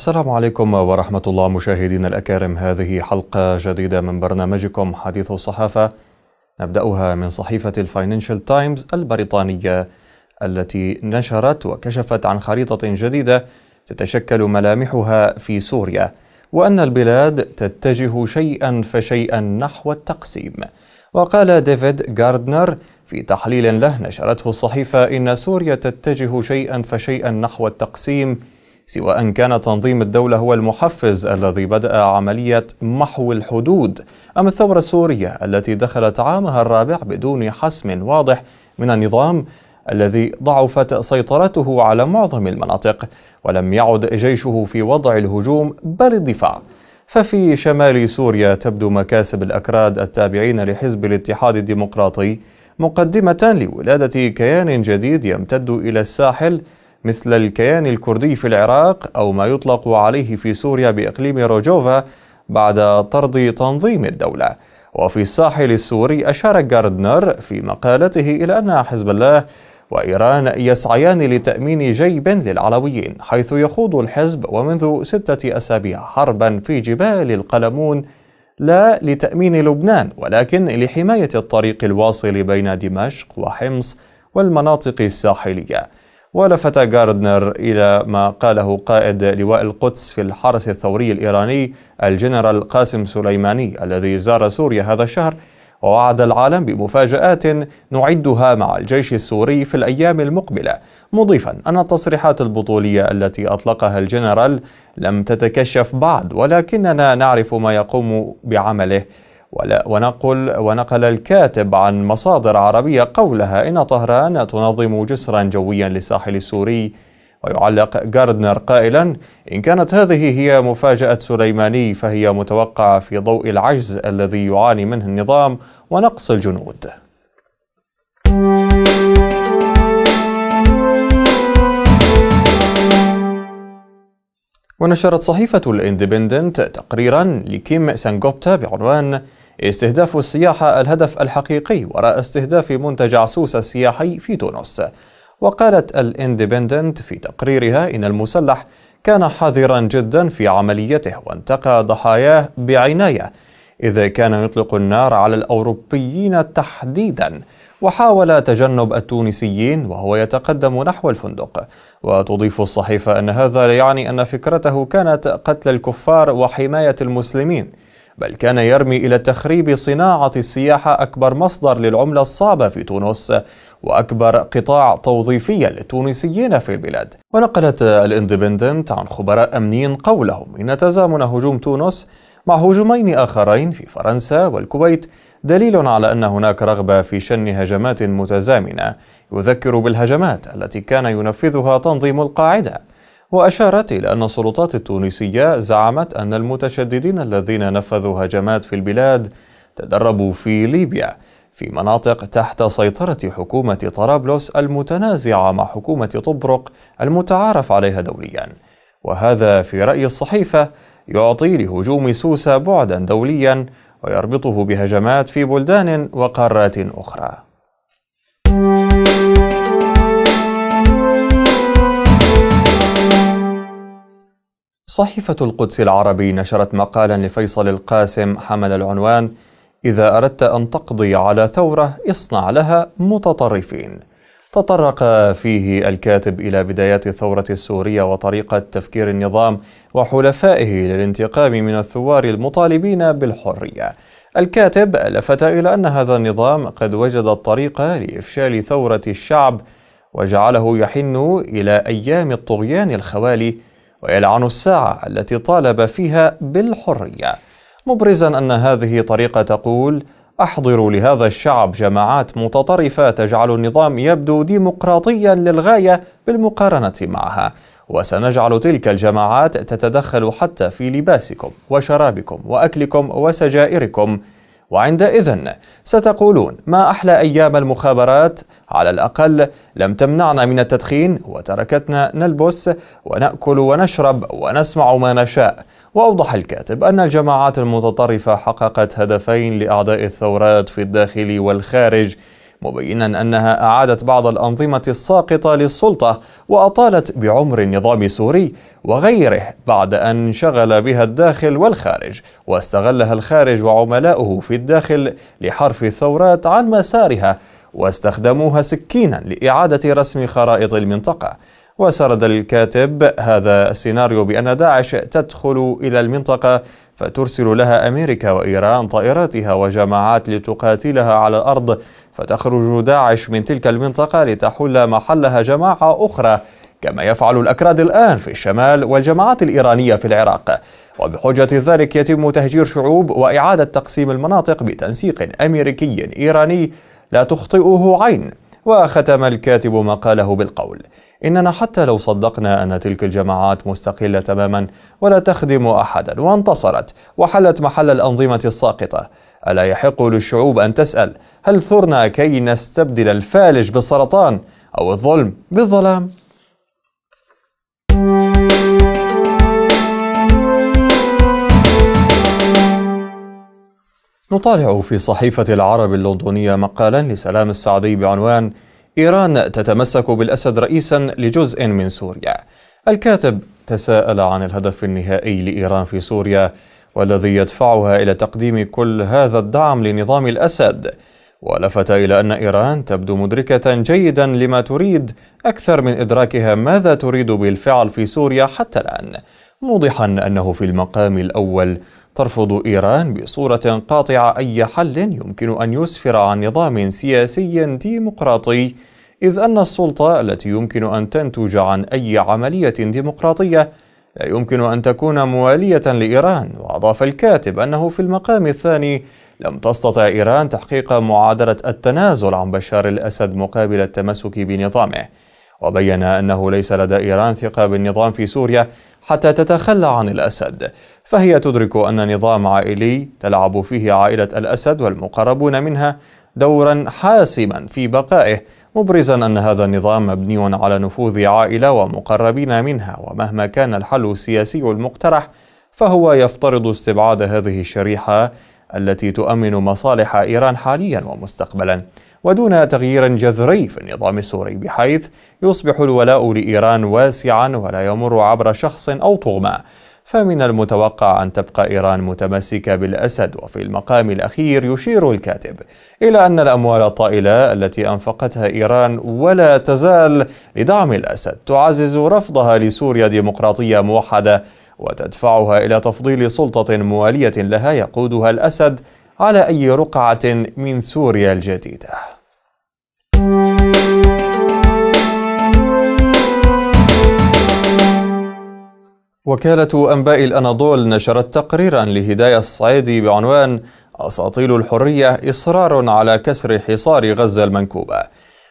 السلام عليكم ورحمة الله مشاهدينا الأكارم هذه حلقة جديدة من برنامجكم حديث الصحافة نبدأها من صحيفة الفاينانشال تايمز البريطانية التي نشرت وكشفت عن خريطة جديدة تتشكل ملامحها في سوريا وأن البلاد تتجه شيئا فشيئا نحو التقسيم وقال ديفيد جاردنر في تحليل له نشرته الصحيفة إن سوريا تتجه شيئا فشيئا نحو التقسيم سواء كان تنظيم الدولة هو المحفز الذي بدأ عملية محو الحدود أم الثورة السورية التي دخلت عامها الرابع بدون حسم واضح من النظام الذي ضعفت سيطرته على معظم المناطق ولم يعد جيشه في وضع الهجوم بل الدفاع ففي شمال سوريا تبدو مكاسب الأكراد التابعين لحزب الاتحاد الديمقراطي مقدمة لولادة كيان جديد يمتد إلى الساحل مثل الكيان الكردي في العراق أو ما يطلق عليه في سوريا بإقليم روجوفا بعد طرد تنظيم الدولة وفي الساحل السوري أشار جاردنر في مقالته إلى أن حزب الله وإيران يسعيان لتأمين جيب للعلويين حيث يخوض الحزب ومنذ ستة أسابيع حربا في جبال القلمون لا لتأمين لبنان ولكن لحماية الطريق الواصل بين دمشق وحمص والمناطق الساحلية ولفت جاردنر إلى ما قاله قائد لواء القدس في الحرس الثوري الإيراني الجنرال قاسم سليماني الذي زار سوريا هذا الشهر ووعد العالم بمفاجآت نعدها مع الجيش السوري في الأيام المقبلة مضيفا أن التصريحات البطولية التي أطلقها الجنرال لم تتكشف بعد ولكننا نعرف ما يقوم بعمله ونقل, ونقل الكاتب عن مصادر عربية قولها إن طهران تنظم جسرا جويا للساحل السوري ويعلق جاردنر قائلا إن كانت هذه هي مفاجأة سليماني فهي متوقعة في ضوء العجز الذي يعاني منه النظام ونقص الجنود ونشرت صحيفة الاندبندنت تقريرا لكيم سانجوبتا بعنوان استهداف السياحة الهدف الحقيقي وراء استهداف منتج عسوس السياحي في تونس وقالت الاندبندنت في تقريرها إن المسلح كان حذرا جدا في عمليته وانتقى ضحاياه بعناية إذا كان يطلق النار على الأوروبيين تحديدا وحاول تجنب التونسيين وهو يتقدم نحو الفندق وتضيف الصحيفة أن هذا يعني أن فكرته كانت قتل الكفار وحماية المسلمين بل كان يرمي إلى تخريب صناعة السياحة أكبر مصدر للعملة الصعبة في تونس وأكبر قطاع توظيفي للتونسيين في البلاد ونقلت الاندبندنت عن خبراء أمنيين قولهم إن تزامن هجوم تونس مع هجومين آخرين في فرنسا والكويت دليل على أن هناك رغبة في شن هجمات متزامنة يذكر بالهجمات التي كان ينفذها تنظيم القاعدة وأشارت إلى أن السلطات التونسية زعمت أن المتشددين الذين نفذوا هجمات في البلاد تدربوا في ليبيا في مناطق تحت سيطرة حكومة طرابلس المتنازعة مع حكومة طبرق المتعارف عليها دوليا وهذا في رأي الصحيفة يعطي لهجوم سوسة بعدا دوليا ويربطه بهجمات في بلدان وقارات أخرى صحيفة القدس العربي نشرت مقالا لفيصل القاسم حمل العنوان إذا أردت أن تقضي على ثورة اصنع لها متطرفين تطرق فيه الكاتب إلى بدايات الثورة السورية وطريقة تفكير النظام وحلفائه للانتقام من الثوار المطالبين بالحرية. الكاتب لفت إلى أن هذا النظام قد وجد الطريق لإفشال ثورة الشعب وجعله يحن إلى أيام الطغيان الخوالي ويلعن الساعة التي طالب فيها بالحرية مبرزا أن هذه طريقة تقول أحضروا لهذا الشعب جماعات متطرفة تجعل النظام يبدو ديمقراطيا للغاية بالمقارنة معها وسنجعل تلك الجماعات تتدخل حتى في لباسكم وشرابكم وأكلكم وسجائركم وعندئذ ستقولون ما أحلى أيام المخابرات على الأقل لم تمنعنا من التدخين وتركتنا نلبس ونأكل ونشرب ونسمع ما نشاء وأوضح الكاتب أن الجماعات المتطرفة حققت هدفين لأعداء الثورات في الداخل والخارج مبينا أنها أعادت بعض الأنظمة الساقطة للسلطة وأطالت بعمر النظام السوري وغيره بعد أن انشغل بها الداخل والخارج واستغلها الخارج وعملاؤه في الداخل لحرف الثورات عن مسارها واستخدموها سكينا لإعادة رسم خرائط المنطقة وسرد الكاتب هذا السيناريو بأن داعش تدخل إلى المنطقة فترسل لها أمريكا وإيران طائراتها وجماعات لتقاتلها على الأرض فتخرج داعش من تلك المنطقة لتحل محلها جماعة أخرى كما يفعل الأكراد الآن في الشمال والجماعات الإيرانية في العراق وبحجة ذلك يتم تهجير شعوب وإعادة تقسيم المناطق بتنسيق أمريكي إيراني لا تخطئه عين وختم الكاتب مقاله بالقول إننا حتى لو صدقنا أن تلك الجماعات مستقلة تماما ولا تخدم أحدا وانتصرت وحلت محل الأنظمة الساقطة ألا يحق للشعوب أن تسأل هل ثرنا كي نستبدل الفالج بالسرطان أو الظلم بالظلام؟ نطالع في صحيفة العرب اللندنية مقالا لسلام السعدي بعنوان إيران تتمسك بالأسد رئيسا لجزء من سوريا الكاتب تساءل عن الهدف النهائي لإيران في سوريا والذي يدفعها إلى تقديم كل هذا الدعم لنظام الأسد ولفت إلى أن إيران تبدو مدركة جيدا لما تريد أكثر من إدراكها ماذا تريد بالفعل في سوريا حتى الآن موضحا أنه في المقام الأول ترفض إيران بصورة قاطعة أي حل يمكن أن يسفر عن نظام سياسي ديمقراطي إذ أن السلطة التي يمكن أن تنتج عن أي عملية ديمقراطية لا يمكن أن تكون موالية لإيران وأضاف الكاتب أنه في المقام الثاني لم تستطع إيران تحقيق معادلة التنازل عن بشار الأسد مقابل التمسك بنظامه وبين أنه ليس لدى إيران ثقة بالنظام في سوريا حتى تتخلى عن الأسد فهي تدرك أن نظام عائلي تلعب فيه عائلة الأسد والمقربون منها دورا حاسما في بقائه مبرزا أن هذا النظام مبني على نفوذ عائلة ومقربين منها ومهما كان الحل السياسي المقترح فهو يفترض استبعاد هذه الشريحة التي تؤمن مصالح إيران حاليا ومستقبلا ودون تغيير جذري في النظام السوري بحيث يصبح الولاء لإيران واسعا ولا يمر عبر شخص أو طغمة فمن المتوقع أن تبقى إيران متمسكة بالأسد وفي المقام الأخير يشير الكاتب إلى أن الأموال الطائلة التي أنفقتها إيران ولا تزال لدعم الأسد تعزز رفضها لسوريا ديمقراطية موحدة وتدفعها إلى تفضيل سلطة موالية لها يقودها الأسد على أي رقعة من سوريا الجديدة وكالة أنباء الأناضول نشرت تقريرا لهداية الصعيدي بعنوان أساطيل الحرية إصرار على كسر حصار غزة المنكوبة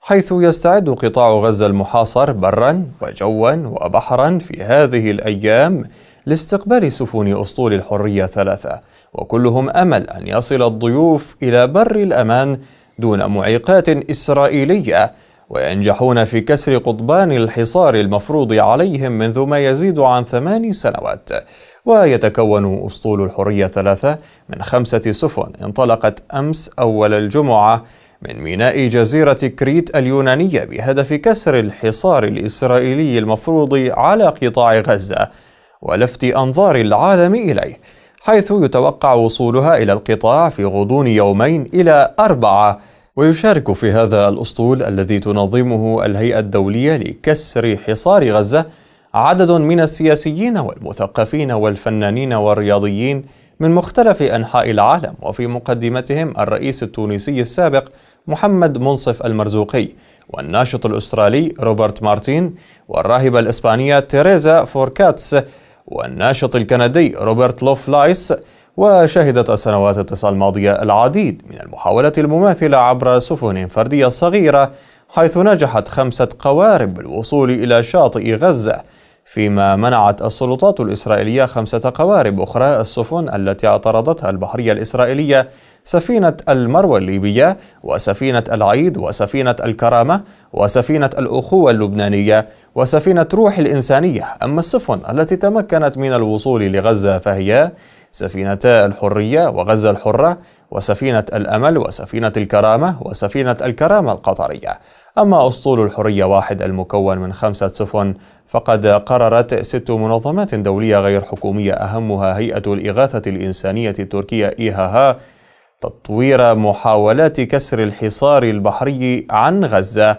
حيث يستعد قطاع غزة المحاصر برا وجوا وبحرا في هذه الأيام لاستقبال سفن أسطول الحرية ثلاثة وكلهم امل ان يصل الضيوف الى بر الامان دون معيقات اسرائيليه وينجحون في كسر قضبان الحصار المفروض عليهم منذ ما يزيد عن ثمان سنوات ويتكون اسطول الحريه ثلاثه من خمسه سفن انطلقت امس اول الجمعه من ميناء جزيرة كريت اليونانية بهدف كسر الحصار الإسرائيلي المفروض على قطاع غزة ولفت أنظار العالم إليه حيث يتوقع وصولها إلى القطاع في غضون يومين إلى أربعة ويشارك في هذا الأسطول الذي تنظمه الهيئة الدولية لكسر حصار غزة عدد من السياسيين والمثقفين والفنانين والرياضيين من مختلف أنحاء العالم وفي مقدمتهم الرئيس التونسي السابق محمد منصف المرزوقي والناشط الأسترالي روبرت مارتين والراهبة الإسبانية تيريزا فوركاتس والناشط الكندي روبرت لوف لايس وشهدت السنوات التسع الماضية العديد من المحاولات المماثلة عبر سفن فردية صغيرة حيث نجحت خمسة قوارب بالوصول إلى شاطئ غزة فيما منعت السلطات الإسرائيلية خمسة قوارب أخرى السفن التي اعترضتها البحرية الإسرائيلية سفينة المروة الليبية وسفينة العيد وسفينة الكرامة وسفينة الأخوة اللبنانية وسفينة روح الإنسانية أما السفن التي تمكنت من الوصول لغزة فهي سفينتا الحرية وغزة الحرة وسفينة الأمل وسفينة الكرامة وسفينة الكرامة القطرية أما أسطول الحرية واحد المكون من خمسة سفن فقد قررت ست منظمات دولية غير حكومية أهمها هيئة الإغاثة الإنسانية التركية إيهاها تطوير محاولات كسر الحصار البحري عن غزة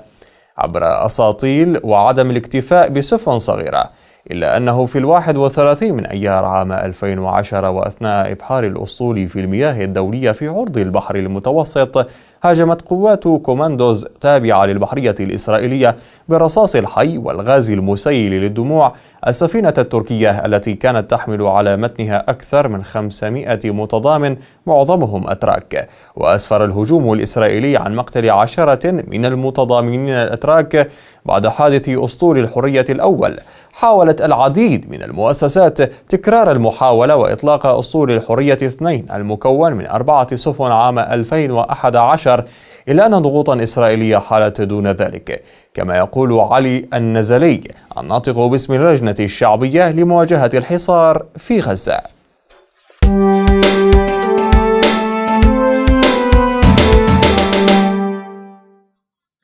عبر أساطيل وعدم الاكتفاء بسفن صغيرة إلا أنه في الواحد وثلاثين من أيار عام 2010 وأثناء إبحار الأسطول في المياه الدولية في عرض البحر المتوسط هاجمت قوات كوماندوز تابعة للبحرية الإسرائيلية بالرصاص الحي والغاز المسيل للدموع السفينة التركية التي كانت تحمل على متنها أكثر من 500 متضامن معظمهم أتراك وأسفر الهجوم الإسرائيلي عن مقتل عشرة من المتضامنين الأتراك بعد حادث أسطول الحرية الأول حاولت العديد من المؤسسات تكرار المحاولة وإطلاق أسطول الحرية اثنين المكون من أربعة سفن عام 2011 المعسكر إلا أن ضغوطا إسرائيلية حالت دون ذلك كما يقول علي النزلي الناطق باسم اللجنة الشعبية لمواجهة الحصار في غزة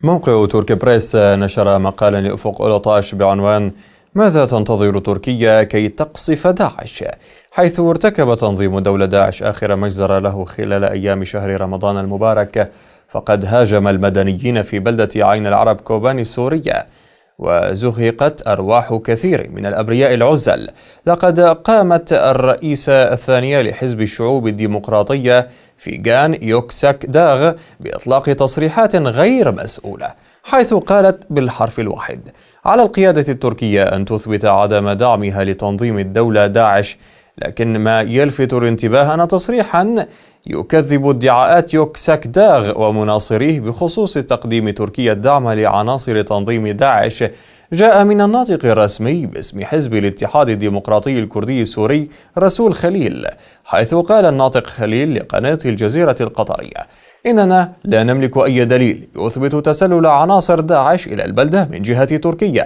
موقع تركي بريس نشر مقالا لأفق أولطاش بعنوان ماذا تنتظر تركيا كي تقصف داعش حيث ارتكب تنظيم دولة داعش آخر مجزرة له خلال أيام شهر رمضان المبارك فقد هاجم المدنيين في بلدة عين العرب كوباني السورية وزهقت أرواح كثير من الأبرياء العزل لقد قامت الرئيسة الثانية لحزب الشعوب الديمقراطية في جان يوكساك داغ بإطلاق تصريحات غير مسؤولة حيث قالت بالحرف الواحد على القيادة التركية أن تثبت عدم دعمها لتنظيم الدولة داعش لكن ما يلفت الانتباه أن تصريحا يكذب ادعاءات يوكساك داغ ومناصريه بخصوص تقديم تركيا الدعم لعناصر تنظيم داعش جاء من الناطق الرسمي باسم حزب الاتحاد الديمقراطي الكردي السوري رسول خليل حيث قال الناطق خليل لقناة الجزيرة القطرية إننا لا نملك أي دليل يثبت تسلل عناصر داعش إلى البلدة من جهة تركيا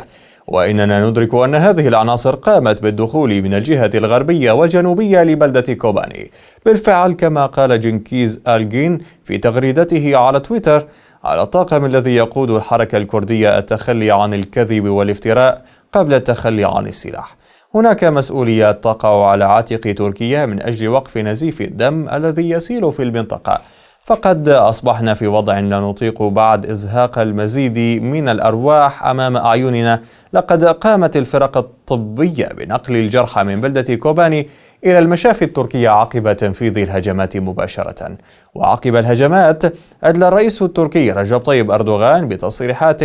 وإننا ندرك أن هذه العناصر قامت بالدخول من الجهة الغربية والجنوبية لبلدة كوباني بالفعل كما قال جنكيز ألجين في تغريدته على تويتر على الطاقم الذي يقود الحركة الكردية التخلي عن الكذب والافتراء قبل التخلي عن السلاح هناك مسؤوليات تقع على عاتق تركيا من أجل وقف نزيف الدم الذي يسيل في المنطقة فقد أصبحنا في وضع لا نطيق بعد إزهاق المزيد من الأرواح أمام أعيننا لقد قامت الفرق الطبية بنقل الجرحى من بلدة كوباني إلى المشافي التركية عقب تنفيذ الهجمات مباشرة وعقب الهجمات أدلى الرئيس التركي رجب طيب أردوغان بتصريحات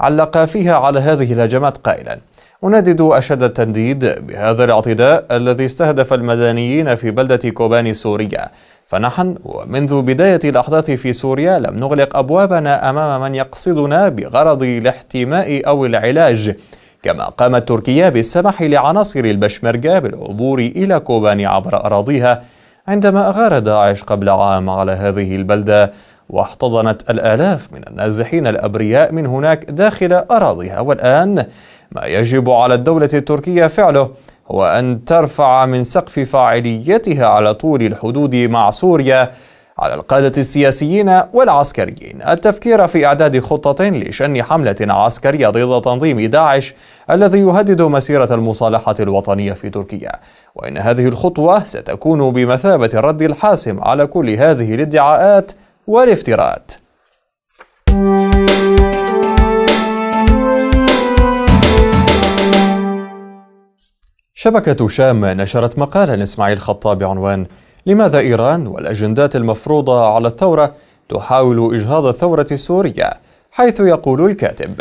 علق فيها على هذه الهجمات قائلا أندد أشد التنديد بهذا الاعتداء الذي استهدف المدنيين في بلدة كوباني السورية فنحن ومنذ بداية الأحداث في سوريا لم نغلق أبوابنا أمام من يقصدنا بغرض الاحتماء أو العلاج كما قامت تركيا بالسمح لعناصر البشمركة بالعبور إلى كوباني عبر أراضيها عندما أغار داعش قبل عام على هذه البلدة واحتضنت الآلاف من النازحين الأبرياء من هناك داخل أراضيها والآن ما يجب على الدولة التركية فعله وأن ترفع من سقف فاعليتها على طول الحدود مع سوريا على القادة السياسيين والعسكريين التفكير في إعداد خطة لشن حملة عسكرية ضد تنظيم داعش الذي يهدد مسيرة المصالحة الوطنية في تركيا وإن هذه الخطوة ستكون بمثابة الرد الحاسم على كل هذه الادعاءات والافتراءات شبكة شام نشرت مقالا لإسماعيل خطاب بعنوان لماذا إيران والأجندات المفروضة على الثورة تحاول إجهاض الثورة السورية حيث يقول الكاتب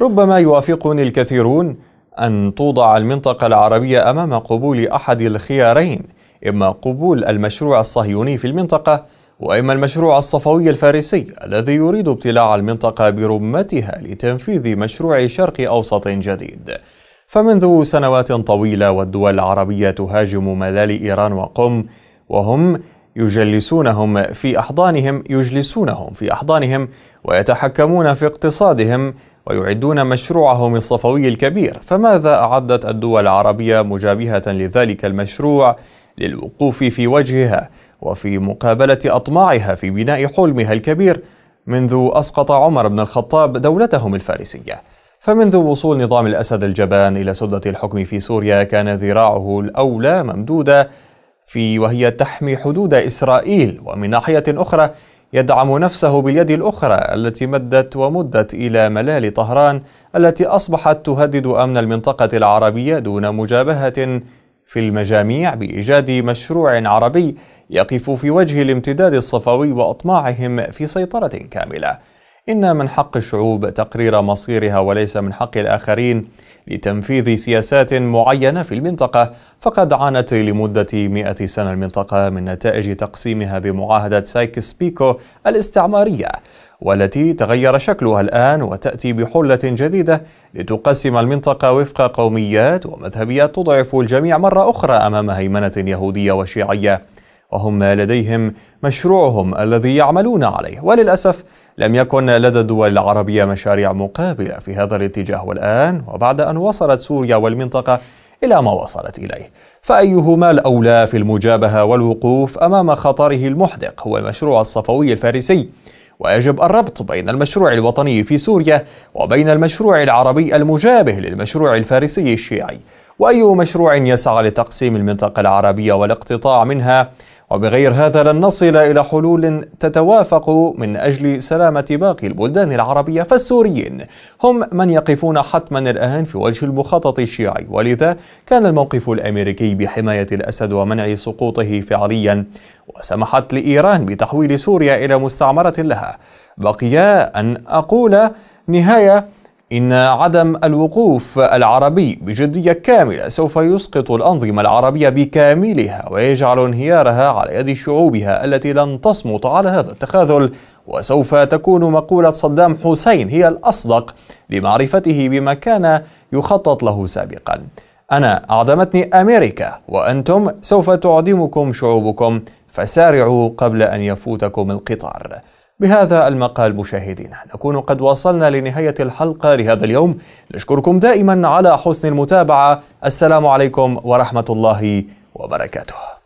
ربما يوافقني الكثيرون أن توضع المنطقة العربية أمام قبول أحد الخيارين إما قبول المشروع الصهيوني في المنطقة وإما المشروع الصفوي الفارسي الذي يريد ابتلاع المنطقة برمتها لتنفيذ مشروع شرق أوسط جديد فمنذ سنوات طويلة والدول العربية تهاجم مذال إيران وقم وهم يجلسونهم في أحضانهم يجلسونهم في أحضانهم ويتحكمون في اقتصادهم ويعدون مشروعهم الصفوي الكبير فماذا أعدت الدول العربية مجابهة لذلك المشروع للوقوف في وجهها وفي مقابلة أطماعها في بناء حلمها الكبير منذ أسقط عمر بن الخطاب دولتهم الفارسية فمنذ وصول نظام الأسد الجبان إلى سدة الحكم في سوريا كان ذراعه الأولى ممدودة في وهي تحمي حدود إسرائيل ومن ناحية أخرى يدعم نفسه باليد الأخرى التي مدت ومدت إلى ملال طهران التي أصبحت تهدد أمن المنطقة العربية دون مجابهة في المجاميع بإيجاد مشروع عربي يقف في وجه الامتداد الصفوي وأطماعهم في سيطرة كاملة إن من حق الشعوب تقرير مصيرها وليس من حق الآخرين لتنفيذ سياسات معينة في المنطقة فقد عانت لمدة مئة سنة المنطقة من نتائج تقسيمها بمعاهدة سايكس بيكو الاستعمارية والتي تغير شكلها الآن وتأتي بحلة جديدة لتقسم المنطقة وفق قوميات ومذهبيات تضعف الجميع مرة أخرى أمام هيمنة يهودية وشيعية وهم لديهم مشروعهم الذي يعملون عليه وللأسف لم يكن لدى الدول العربية مشاريع مقابلة في هذا الاتجاه والآن وبعد أن وصلت سوريا والمنطقة إلى ما وصلت إليه فأيهما الأولى في المجابهة والوقوف أمام خطره المحدق هو المشروع الصفوي الفارسي ويجب الربط بين المشروع الوطني في سوريا وبين المشروع العربي المجابه للمشروع الفارسي الشيعي واي مشروع يسعى لتقسيم المنطقه العربيه والاقتطاع منها وبغير هذا لن نصل إلى حلول تتوافق من أجل سلامة باقي البلدان العربية فالسوريين هم من يقفون حتما الآن في وجه المخطط الشيعي ولذا كان الموقف الأمريكي بحماية الأسد ومنع سقوطه فعليا وسمحت لإيران بتحويل سوريا إلى مستعمرة لها بقي أن أقول نهاية إن عدم الوقوف العربي بجدية كاملة سوف يسقط الأنظمة العربية بكاملها ويجعل انهيارها على يد شعوبها التي لن تصمت على هذا التخاذل وسوف تكون مقولة صدام حسين هي الأصدق لمعرفته بما كان يخطط له سابقا أنا أعدمتني أمريكا وأنتم سوف تعدمكم شعوبكم فسارعوا قبل أن يفوتكم القطار بهذا المقال مشاهدينا نكون قد وصلنا لنهاية الحلقة لهذا اليوم نشكركم دائما على حسن المتابعة السلام عليكم ورحمة الله وبركاته